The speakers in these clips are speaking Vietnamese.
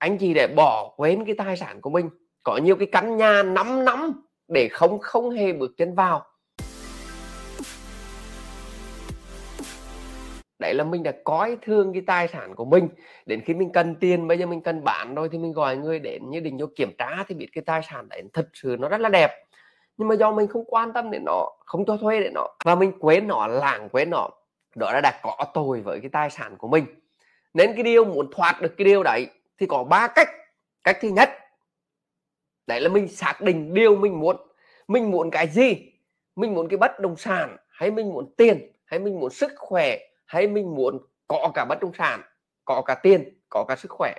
anh chị để bỏ quên cái tài sản của mình có nhiều cái căn nhà 5 năm để không không hề bước chân vào đấy là mình đã coi thương cái tài sản của mình đến khi mình cần tiền bây giờ mình cần bán rồi thì mình gọi người đến như định vô kiểm tra thì biết cái tài sản đấy thật sự nó rất là đẹp nhưng mà do mình không quan tâm đến nó không cho thuê đến nó và mình quên nó làng quên nó đó là đã có tội với cái tài sản của mình nên cái điều muốn thoát được cái điều đấy thì có ba cách cách thứ nhất đấy là mình xác định điều mình muốn mình muốn cái gì mình muốn cái bất động sản hay mình muốn tiền hay mình muốn sức khỏe hay mình muốn có cả bất động sản có cả tiền có cả sức khỏe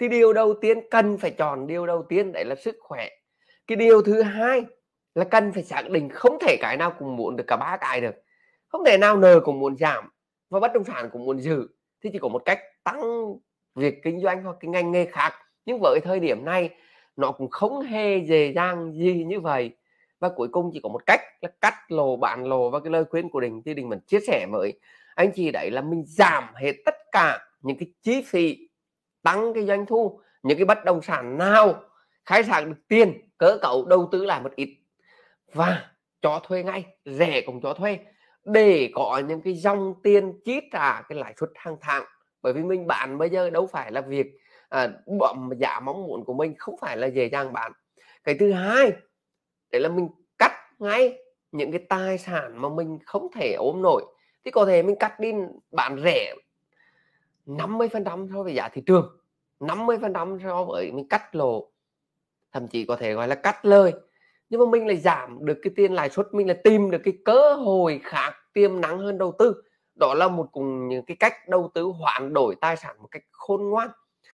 thì điều đầu tiên cần phải chọn điều đầu tiên đấy là sức khỏe cái điều thứ hai là cần phải xác định không thể cái nào cũng muốn được cả ba cái được không thể nào nờ cũng muốn giảm và bất động sản cũng muốn giữ thì chỉ có một cách tăng việc kinh doanh hoặc cái ngành nghề khác nhưng với thời điểm này nó cũng không hề dễ dàng gì như vậy và cuối cùng chỉ có một cách là cắt lồ bạn lồ và cái lời khuyên của đình thì đình mình chia sẻ với anh chị đấy là mình giảm hết tất cả những cái chi phí tăng cái doanh thu những cái bất động sản nào khai thác được tiền cỡ cậu đầu tư lại một ít và cho thuê ngay rẻ cũng cho thuê để có những cái dòng tiền chi trả cái lãi suất hàng tháng bởi vì mình bạn bây giờ đâu phải là việc à, bậm giả mong muốn của mình không phải là dễ dàng bạn cái thứ hai đấy là mình cắt ngay những cái tài sản mà mình không thể ôm nổi thì có thể mình cắt đi bán rẻ 50 phần trăm so với giá thị trường 50 phần trăm so với mình cắt lỗ thậm chí có thể gọi là cắt lời nhưng mà mình lại giảm được cái tiền lãi suất mình là tìm được cái cơ hội khác tiềm năng hơn đầu tư đó là một cùng những cái cách đầu tư hoán đổi tài sản một cách khôn ngoan